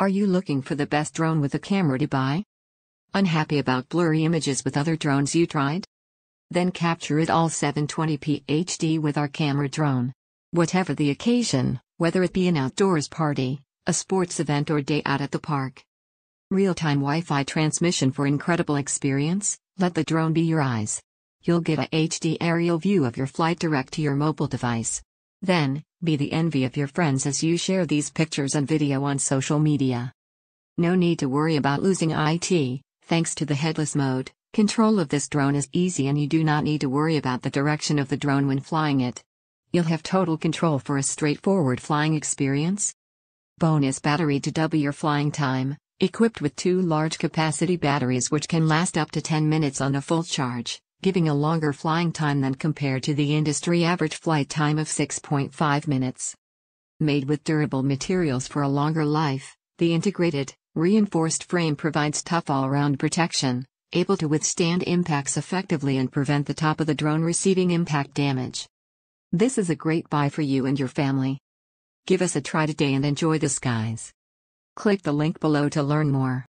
Are you looking for the best drone with a camera to buy? Unhappy about blurry images with other drones you tried? Then capture it all 720p HD with our camera drone. Whatever the occasion, whether it be an outdoors party, a sports event or day out at the park. Real-time Wi-Fi transmission for incredible experience, let the drone be your eyes. You'll get a HD aerial view of your flight direct to your mobile device. Then, be the envy of your friends as you share these pictures and video on social media. No need to worry about losing IT, thanks to the headless mode, control of this drone is easy and you do not need to worry about the direction of the drone when flying it. You'll have total control for a straightforward flying experience. Bonus battery to double your flying time, equipped with two large capacity batteries which can last up to 10 minutes on a full charge giving a longer flying time than compared to the industry average flight time of 6.5 minutes. Made with durable materials for a longer life, the integrated, reinforced frame provides tough all-round protection, able to withstand impacts effectively and prevent the top of the drone receiving impact damage. This is a great buy for you and your family. Give us a try today and enjoy the skies. Click the link below to learn more.